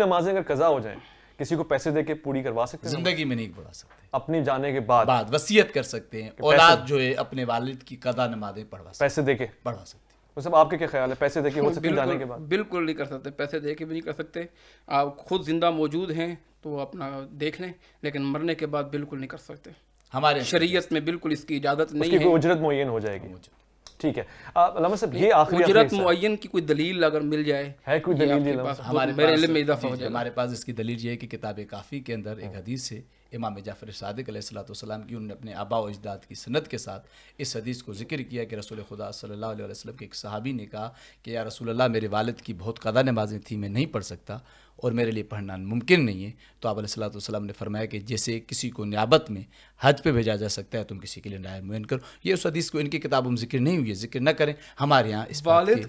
नमाजें अगर कजा हो जाए किसी को पैसे देके पूरी करवा सकते हैं जिंदगी में नहीं पढ़ा सकते अपने जाने के बाद बाद वसीयत कर सकते हैं औलाद जो है अपने वालिद की कदा नमाजें पढ़वा पैसे देके पढ़वा सकते हैं सब आपके क्या ख्याल है पैसे देके हो सकते जाने के बाद बिल्कुल नहीं कर सकते पैसे देके भी नहीं कर सकते आप खुद जिंदा मौजूद हैं तो अपना देख लें लेकिन मरने के बाद बिल्कुल नहीं कर सकते हमारे शरीयत में बिल्कुल इसकी इजाज़त नहीं है उजरत मुन हो जाएगी ठीक है लमा साहब ये आखिरी उजरत मुन की कोई दलील अगर मिल जाए है कोई दलील तो हमारे मेरे में तो इजाफा हो जाए हमारे पास इसकी दलील ये है कि किताब काफ़ी के अंदर एक हदीस से इमाम जाफ़र सदक सलाम की उन्होंने अपने आबा अजदाद की सनत के साथ इस हदीस को जिक्र किया कि रसूल खुदा सल्लल्लाहु अलैहि वसल्लम के एक सहाबी ने कहा कि या रसूल अल्लाह मेरे वालिद की बहुत कदा नमाजें थी मैं नहीं पढ़ सकता और मेरे लिए पढ़ना मुमकिन नहीं है तो आप सलाम ने फरमाया कि जैसे किसी को न्याबत में हज पे भेजा जा सकता है तो तुम किसी के लिए नायब मुन करो ये उस हदीस को इनकी किताबों में जिक्र नहीं हुई है जिक्र न करें हमारे यहाँ इस वाले